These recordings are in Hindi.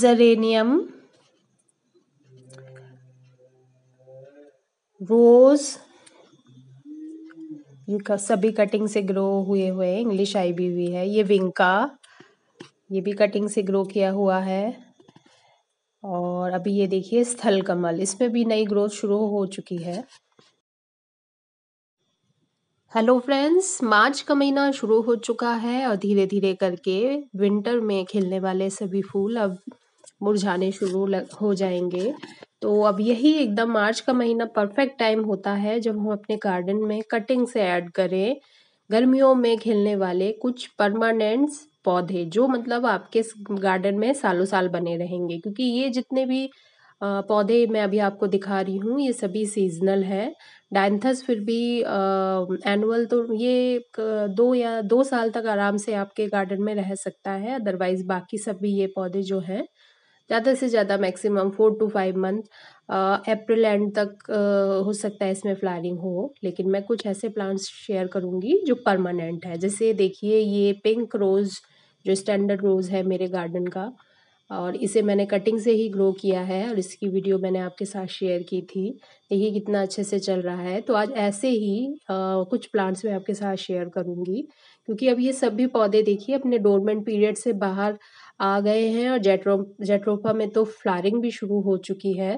जरेनियम रोज ये सभी कटिंग से ग्रो हुए हुए इंग्लिश आई भी हुई है ये विंका ये भी कटिंग से ग्रो किया हुआ है और अभी ये देखिए स्थल कमल इसमें भी नई ग्रोथ शुरू हो चुकी है हेलो फ्रेंड्स मार्च का महीना शुरू हो चुका है और धीरे धीरे करके विंटर में खिलने वाले सभी फूल अब मुरझाने शुरू हो जाएंगे तो अब यही एकदम मार्च का महीना परफेक्ट टाइम होता है जब हम अपने गार्डन में कटिंग से ऐड करें गर्मियों में खिलने वाले कुछ परमानेंट्स पौधे जो मतलब आपके गार्डन में सालों साल बने रहेंगे क्योंकि ये जितने भी पौधे मैं अभी आपको दिखा रही हूँ ये सभी सीजनल है डायंथस फिर भी एनुअल तो ये दो या दो साल तक आराम से आपके गार्डन में रह सकता है अदरवाइज़ बाकी सभी ये पौधे जो हैं ज़्यादा से ज़्यादा maximum four to five month April end तक हो सकता है इसमें फ्लावरिंग हो लेकिन मैं कुछ ऐसे प्लांट्स शेयर करूँगी जो परमानेंट है जैसे देखिए ये पिंक रोज़ जो स्टैंडर्ड रोज़ है मेरे गार्डन का और इसे मैंने कटिंग से ही ग्रो किया है और इसकी वीडियो मैंने आपके साथ शेयर की थी देखिए कितना अच्छे से चल रहा है तो आज ऐसे ही आ, कुछ प्लांट्स मैं आपके साथ शेयर करूंगी क्योंकि अब ये सभी पौधे देखिए अपने डोरमेंट पीरियड से बाहर आ गए हैं और जेट्रो जेट्रोफा में तो फ्लारिंग भी शुरू हो चुकी है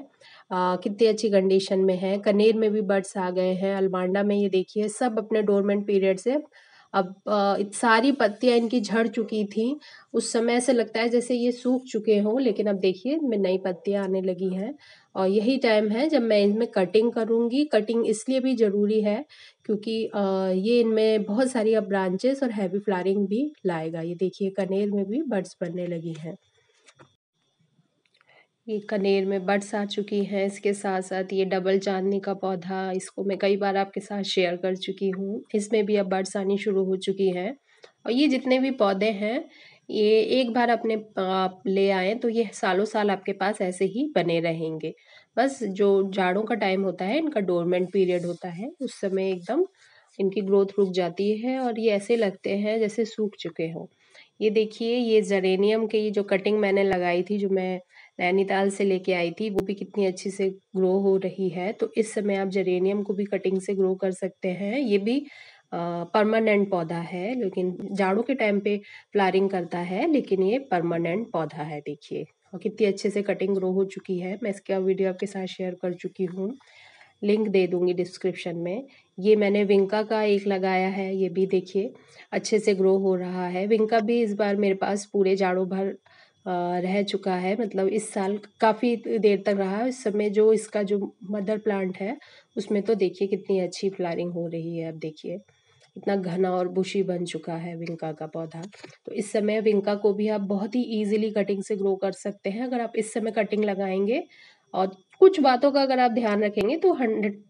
कितनी अच्छी कंडीशन में है कनेर में भी बर्ड्स आ गए हैं अल्मांडा में ये देखिए सब अपने डोरमेंट पीरियड से अब आ, सारी पत्तियां इनकी झड़ चुकी थी उस समय से लगता है जैसे ये सूख चुके हों लेकिन अब देखिए इनमें नई पत्तियां आने लगी हैं और यही टाइम है जब मैं इनमें कटिंग करूँगी कटिंग इसलिए भी ज़रूरी है क्योंकि ये इनमें बहुत सारी अब ब्रांचेस और हैवी फ्लारिंग भी लाएगा ये देखिए कनेर में भी बर्ड्स बनने लगी हैं ये कनेर में बर्ड्स आ चुकी हैं इसके साथ साथ ये डबल चांदनी का पौधा इसको मैं कई बार आपके साथ शेयर कर चुकी हूँ इसमें भी अब बर्ड्स आनी शुरू हो चुकी हैं और ये जितने भी पौधे हैं ये एक बार अपने आप ले आए तो ये सालों साल आपके पास ऐसे ही बने रहेंगे बस जो जाड़ों का टाइम होता है इनका डोरमेंट पीरियड होता है उस समय एकदम इनकी ग्रोथ रुक जाती है और ये ऐसे लगते हैं जैसे सूख चुके हों ये देखिए ये जरेनियम के ये जो कटिंग मैंने लगाई थी जो मैं नैनीताल से लेके आई थी वो भी कितनी अच्छी से ग्रो हो रही है तो इस समय आप जरेनियम को भी कटिंग से ग्रो कर सकते हैं ये भी परमानेंट पौधा है लेकिन जाड़ों के टाइम पे फ्लारिंग करता है लेकिन ये परमानेंट पौधा है देखिए और कितनी अच्छे से कटिंग ग्रो हो चुकी है मैं इसका वीडियो आपके साथ शेयर कर चुकी हूँ लिंक दे दूँगी डिस्क्रिप्शन में ये मैंने विंका का एक लगाया है ये भी देखिए अच्छे से ग्रो हो रहा है विंका भी इस बार मेरे पास पूरे जाड़ों भर रह चुका है मतलब इस साल काफ़ी देर तक रहा है इस समय जो इसका जो मदर प्लांट है उसमें तो देखिए कितनी अच्छी फ्लारिंग हो रही है अब देखिए इतना घना और बुशी बन चुका है विंका का पौधा तो इस समय विंका को भी आप बहुत ही ईजिली कटिंग से ग्रो कर सकते हैं अगर आप इस समय कटिंग लगाएंगे और कुछ बातों का अगर आप ध्यान रखेंगे तो हंड्रेड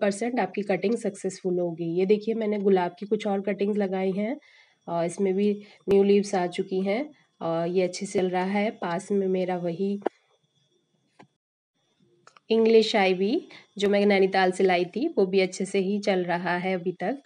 परसेंट आपकी कटिंग सक्सेसफुल होगी ये देखिए मैंने गुलाब की कुछ और कटिंग्स लगाई हैं और इसमें भी न्यू लीव्स आ चुकी हैं और ये अच्छे चल रहा है पास में मेरा वही इंग्लिश आईवी जो मैं नैनीताल से लाई थी वो भी अच्छे से ही चल रहा है अभी तक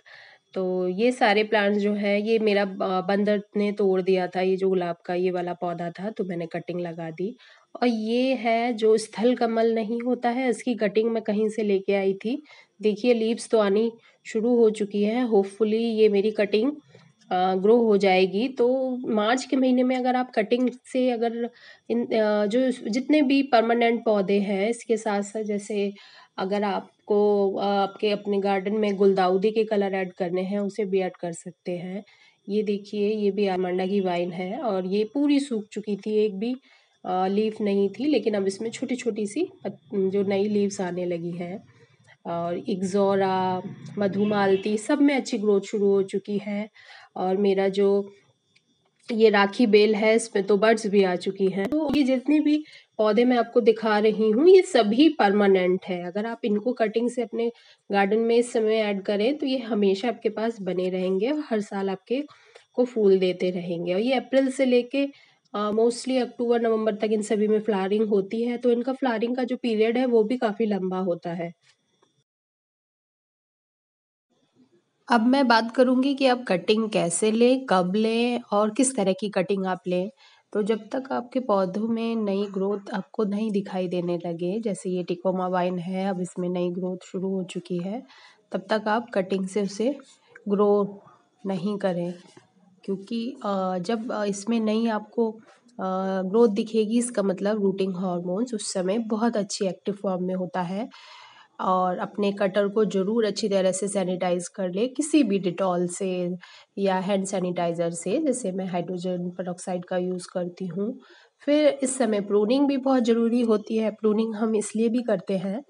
तो ये सारे प्लांट्स जो हैं ये मेरा बंदर ने तोड़ दिया था ये जो गुलाब का ये वाला पौधा था तो मैंने कटिंग लगा दी और ये है जो स्थल कमल नहीं होता है इसकी कटिंग मैं कहीं से लेके आई थी देखिए लीव्स तो आनी शुरू हो चुकी है होपफुली ये मेरी कटिंग ग्रो हो जाएगी तो मार्च के महीने में अगर आप कटिंग से अगर इन जो जितने भी परमानेंट पौधे हैं इसके साथ साथ जैसे अगर आपको आपके अपने गार्डन में गुलदाउदी के कलर ऐड करने हैं उसे भी ऐड कर सकते हैं ये देखिए ये भी आमंडा की वाइन है और ये पूरी सूख चुकी थी एक भी लीफ नहीं थी लेकिन अब इसमें छोटी छोटी सी जो नई लीव्स आने लगी हैं और इग्जोरा मधुमालती सब में अच्छी ग्रोथ शुरू हो चुकी है और मेरा जो ये राखी बेल है इसमें तो बर्ड्स भी आ चुकी हैं तो ये जितनी भी पौधे मैं आपको दिखा रही हूँ ये सभी परमानेंट है अगर आप इनको कटिंग से अपने गार्डन में इस समय ऐड करें तो ये हमेशा आपके पास बने रहेंगे और हर साल आपके को फूल देते रहेंगे और ये अप्रैल से लेके मोस्टली अक्टूबर नवंबर तक इन सभी में फ्लारिंग होती है तो इनका फ्लारिंग का जो पीरियड है वो भी काफ़ी लंबा होता है अब मैं बात करूंगी कि आप कटिंग कैसे लें कब लें और किस तरह की कटिंग आप लें तो जब तक आपके पौधों में नई ग्रोथ आपको नहीं दिखाई देने लगे जैसे ये टिकोमा वाइन है अब इसमें नई ग्रोथ शुरू हो चुकी है तब तक आप कटिंग से उसे ग्रो नहीं करें क्योंकि जब इसमें नई आपको ग्रोथ दिखेगी इसका मतलब रूटिंग हॉर्मोन्स उस समय बहुत अच्छी एक्टिव फॉर्म में होता है और अपने कटर को ज़रूर अच्छी तरह से सैनिटाइज़ कर ले किसी भी डिटॉल से या हैंड सैनिटाइज़र से जैसे मैं हाइड्रोजन पेरोक्साइड का यूज़ करती हूँ फिर इस समय प्रूनिंग भी बहुत ज़रूरी होती है प्रूनिंग हम इसलिए भी करते हैं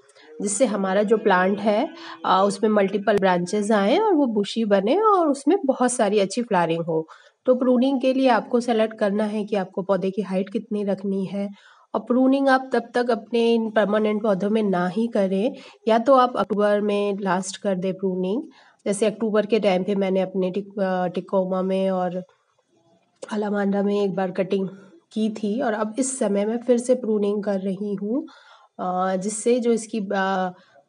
जिससे हमारा जो प्लांट है उसमें मल्टीपल ब्रांचेज आएँ और वो बुशी बने और उसमें बहुत सारी अच्छी फ्लारिंग हो तो प्रूनिंग के लिए आपको सेलेक्ट करना है कि आपको पौधे की हाइट कितनी रखनी है और प्रूनिंग आप तब तक अपने इन परमानेंट पौधों में ना ही करें या तो आप अक्टूबर में लास्ट कर दें प्रूनिंग जैसे अक्टूबर के टाइम पे मैंने अपने टिक, टिकोमा में और अलामांडा में एक बार कटिंग की थी और अब इस समय मैं फिर से प्रूनिंग कर रही हूँ जिससे जो इसकी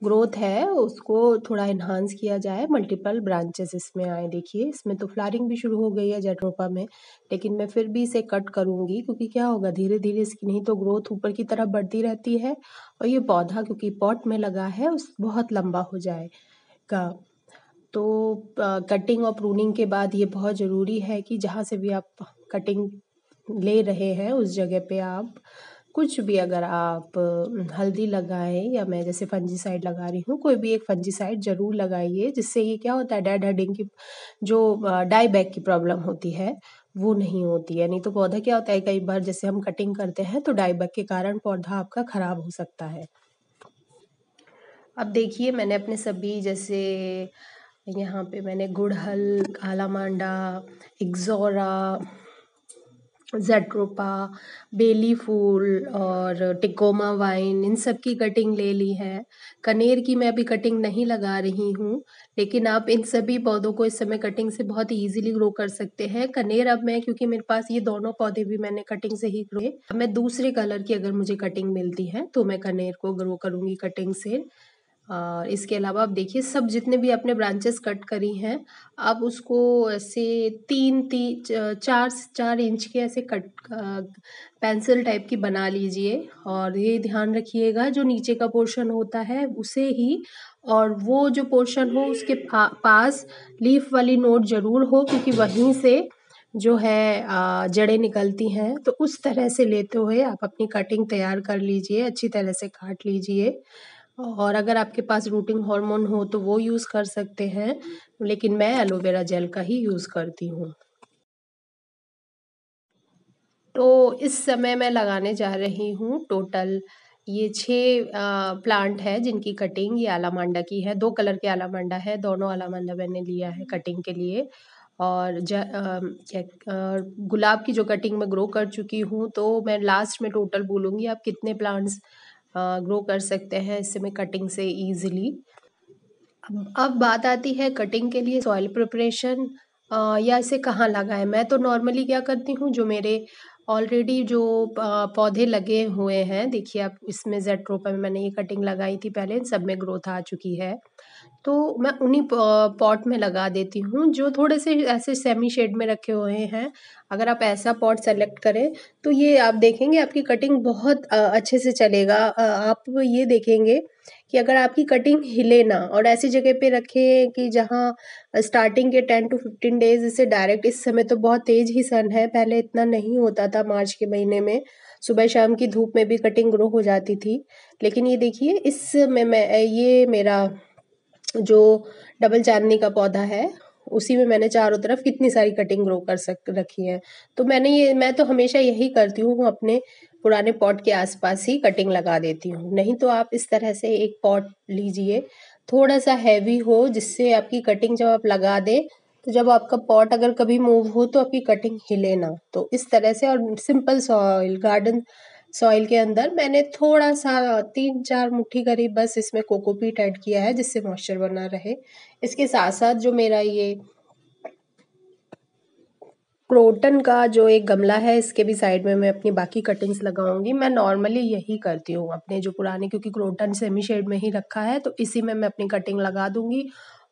ग्रोथ है उसको थोड़ा इन्हांस किया जाए मल्टीपल ब्रांचेस इसमें आए देखिए इसमें तो फ्लारिंग भी शुरू हो गई है जेट्रोपा में लेकिन मैं फिर भी इसे कट करूँगी क्योंकि क्या होगा धीरे धीरे इसकी नहीं तो ग्रोथ ऊपर की तरफ बढ़ती रहती है और ये पौधा क्योंकि पॉट में लगा है उस बहुत लंबा हो जाएगा तो कटिंग और प्रूनिंग के बाद ये बहुत ज़रूरी है कि जहाँ से भी आप कटिंग ले रहे हैं उस जगह पे आप कुछ भी अगर आप हल्दी लगाएं या मैं जैसे फंजीसाइड लगा रही हूँ कोई भी एक फंजीसाइड ज़रूर लगाइए जिससे ये क्या होता है डेड हेडिंग की जो डाईबैक की प्रॉब्लम होती है वो नहीं होती है नहीं तो पौधा क्या होता है कई बार जैसे हम कटिंग करते हैं तो डाईबैक के कारण पौधा आपका ख़राब हो सकता है अब देखिए मैंने अपने सभी जैसे यहाँ पे मैंने गुड़हल काला मांडा एग्जोरा ज़ट्रोपा बेली फूल और टिकोमा वाइन इन सब की कटिंग ले ली है कनेर की मैं अभी कटिंग नहीं लगा रही हूँ लेकिन आप इन सभी पौधों को इस समय कटिंग से बहुत ईजिली ग्रो कर सकते हैं कनेर अब मैं क्योंकि मेरे पास ये दोनों पौधे भी मैंने कटिंग से ही ग्रो मैं दूसरे कलर की अगर मुझे कटिंग मिलती है तो मैं कनेर को ग्रो करूँगी कटिंग से और इसके अलावा आप देखिए सब जितने भी आपने ब्रांचेस कट करी हैं आप उसको ऐसे तीन ती चार चार इंच के ऐसे कट पेंसिल टाइप की बना लीजिए और ये ध्यान रखिएगा जो नीचे का पोर्शन होता है उसे ही और वो जो पोर्शन हो उसके पा पास लीफ वाली नोट ज़रूर हो क्योंकि वहीं से जो है जड़ें निकलती हैं तो उस तरह से लेते हुए आप अपनी कटिंग तैयार कर लीजिए अच्छी तरह से काट लीजिए और अगर आपके पास रूटिंग हार्मोन हो तो वो यूज़ कर सकते हैं लेकिन मैं एलोवेरा जेल का ही यूज़ करती हूँ तो इस समय मैं लगाने जा रही हूँ टोटल ये छः प्लांट है जिनकी कटिंग ये आलामांडा की है दो कलर के आलामांडा है दोनों आलामांडा मैंने लिया है कटिंग के लिए और ज गुलाब की जो कटिंग मैं ग्रो कर चुकी हूँ तो मैं लास्ट में टोटल बोलूँगी आप कितने प्लांट्स ग्रो कर सकते हैं इससे में कटिंग से ईजिली अब अब बात आती है कटिंग के लिए सॉइल प्रिपरेशन या इसे कहाँ लगाए मैं तो नॉर्मली क्या करती हूँ जो मेरे ऑलरेडी जो पौधे लगे हुए हैं देखिए आप इसमें जेट्रोपा में मैंने ये कटिंग लगाई थी पहले सब में ग्रोथ आ चुकी है तो मैं उन्हीं पॉट में लगा देती हूँ जो थोड़े से ऐसे सेमी शेड में रखे हुए हैं अगर आप ऐसा पॉट सेलेक्ट करें तो ये आप देखेंगे आपकी कटिंग बहुत अच्छे से चलेगा आप ये देखेंगे कि अगर आपकी कटिंग हिले ना और ऐसी जगह पे रखें कि जहाँ स्टार्टिंग के टेन टू फिफ्टीन डेज इसे डायरेक्ट इस समय तो बहुत तेज़ ही सन है पहले इतना नहीं होता था मार्च के महीने में सुबह शाम की धूप में भी कटिंग ग्रो हो जाती थी लेकिन ये देखिए इस में मैं ये मेरा जो डबल चांदनी का पौधा है उसी में मैंने चारों तरफ कितनी सारी कटिंग ग्रो कर सक रखी है तो मैंने ये मैं तो हमेशा यही करती हूँ अपने पुराने पॉट के आसपास ही कटिंग लगा देती हूँ नहीं तो आप इस तरह से एक पॉट लीजिए थोड़ा सा हैवी हो जिससे आपकी कटिंग जब आप लगा दें तो जब आपका पॉट अगर कभी मूव हो तो आपकी कटिंग हिले ना तो इस तरह से और सिंपल सॉइल गार्डन सॉइल के अंदर मैंने थोड़ा सा तीन चार मुट्ठी करीब बस इसमें कोकोपीट ऐड किया है जिससे मॉइस्चर बना रहे इसके साथ साथ जो मेरा ये क्रोटन का जो एक गमला है इसके भी साइड में मैं अपनी बाकी कटिंग्स लगाऊंगी मैं नॉर्मली यही करती हूँ अपने जो पुराने क्योंकि क्रोटन सेमी शेड में ही रखा है तो इसी में मैं अपनी कटिंग लगा दूंगी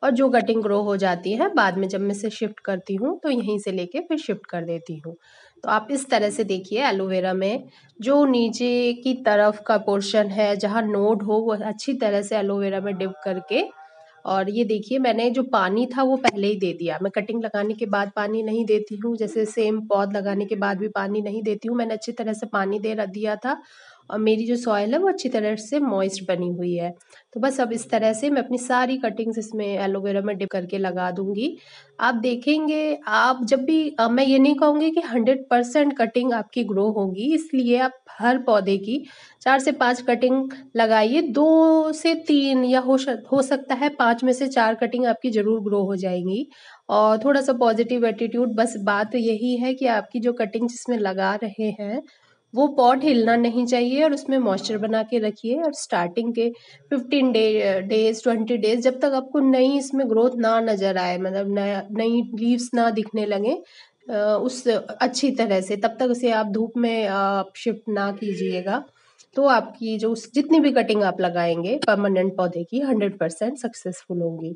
और जो कटिंग ग्रो हो जाती है बाद में जब मैं इसे शिफ्ट करती हूँ तो यहीं से लेके फिर शिफ्ट कर देती हूँ तो आप इस तरह से देखिए एलोवेरा में जो नीचे की तरफ का पोर्शन है जहाँ नोड हो वो अच्छी तरह से एलोवेरा में डिप करके और ये देखिए मैंने जो पानी था वो पहले ही दे दिया मैं कटिंग लगाने के बाद पानी नहीं देती हूँ जैसे सेम पौध लगाने के बाद भी पानी नहीं देती हूँ मैंने अच्छी तरह से पानी दे दिया था और मेरी जो सॉयल है वो अच्छी तरह से मॉइस्ट बनी हुई है तो बस अब इस तरह से मैं अपनी सारी कटिंग्स इसमें एलोवेरा में डिप करके लगा दूंगी आप देखेंगे आप जब भी आ, मैं ये नहीं कहूँगी कि हंड्रेड परसेंट कटिंग आपकी ग्रो होगी इसलिए आप हर पौधे की चार से पांच कटिंग लगाइए दो से तीन या हो हो सकता है पांच में से चार कटिंग आपकी ज़रूर ग्रो हो जाएंगी और थोड़ा सा पॉजिटिव एटीट्यूड बस बात यही है कि आपकी जो कटिंग जिसमें लगा रहे हैं वो पॉट हिलना नहीं चाहिए और उसमें मॉइस्चर बना के रखिए और स्टार्टिंग के fifteen day days twenty days जब तक आपको नई इसमें ग्रोथ ना नज़र आए मतलब नया नई लीव्स ना दिखने लगे उस अच्छी तरह से तब तक उसे आप धूप में आप शिफ्ट ना कीजिएगा तो आपकी जो जितनी भी कटिंग आप लगाएंगे परमानेंट पौधे की हंड्रेड परसेंट सक्सेसफुल होंगी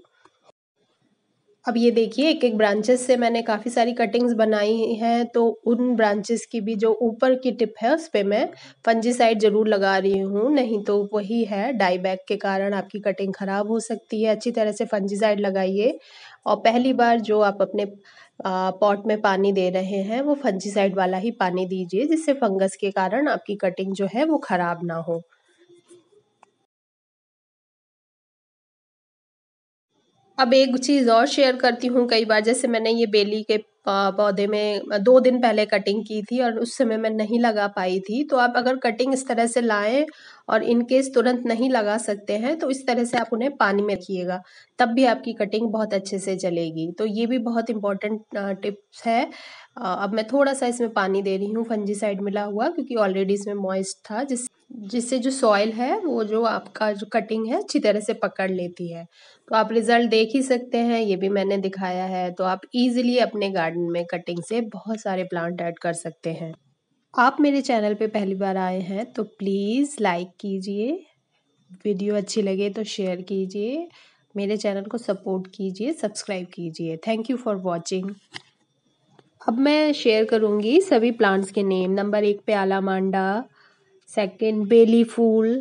अब ये देखिए एक एक ब्रांचेस से मैंने काफ़ी सारी कटिंग्स बनाई हैं तो उन ब्रांचेस की भी जो ऊपर की टिप है उस पर मैं फंजीसाइड ज़रूर लगा रही हूँ नहीं तो वही है डाई बैक के कारण आपकी कटिंग ख़राब हो सकती है अच्छी तरह से फंजीसाइड लगाइए और पहली बार जो आप अपने पॉट में पानी दे रहे हैं वो फंजीसाइड वाला ही पानी दीजिए जिससे फंगस के कारण आपकी कटिंग जो है वो ख़राब ना हो अब एक चीज़ और शेयर करती हूँ कई बार जैसे मैंने ये बेली के पौधे में दो दिन पहले कटिंग की थी और उस समय मैं नहीं लगा पाई थी तो आप अगर कटिंग इस तरह से लाएं और इनकेस तुरंत नहीं लगा सकते हैं तो इस तरह से आप उन्हें पानी में रखिएगा तब भी आपकी कटिंग बहुत अच्छे से चलेगी तो ये भी बहुत इंपॉर्टेंट टिप्स है अब मैं थोड़ा सा इसमें पानी दे रही हूँ फंजी मिला हुआ क्योंकि ऑलरेडी इसमें मॉइस्ट था जिस जिससे जो सॉइल है वो जो आपका जो कटिंग है अच्छी तरह से पकड़ लेती है तो आप रिज़ल्ट देख ही सकते हैं ये भी मैंने दिखाया है तो आप इजीली अपने गार्डन में कटिंग से बहुत सारे प्लांट ऐड कर सकते हैं आप मेरे चैनल पे पहली बार आए हैं तो प्लीज़ लाइक कीजिए वीडियो अच्छी लगे तो शेयर कीजिए मेरे चैनल को सपोर्ट कीजिए सब्सक्राइब कीजिए थैंक यू फॉर वॉचिंग अब मैं शेयर करूँगी सभी प्लांट्स के नेम नंबर एक पे आला मांडा सेकंड बेली फूल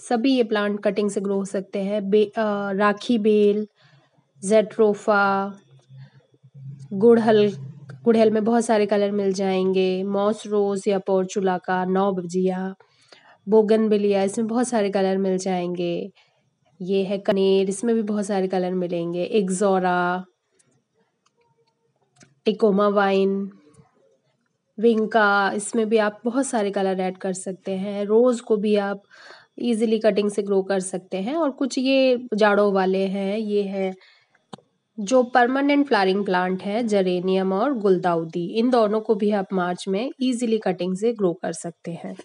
सभी ये प्लांट कटिंग से ग्रो हो सकते हैं बे आ, राखी बेल जेट्रोफा गुड़हल गुड़हल में बहुत सारे कलर मिल जाएंगे मॉस रोज़ या पोर्चुला का नौ बजिया बोगन बिलिया इसमें बहुत सारे कलर मिल जाएंगे ये है कनेर इसमें भी बहुत सारे कलर मिलेंगे एक्जोरा टिकोमा वाइन विंका इसमें भी आप बहुत सारे कलर ऐड कर सकते हैं रोज़ को भी आप इजीली कटिंग से ग्रो कर सकते हैं और कुछ ये जाड़ों वाले हैं ये है जो परमानेंट फ्लारिंग प्लांट है जरेनियम और गुलदाउदी इन दोनों को भी आप मार्च में इजीली कटिंग से ग्रो कर सकते हैं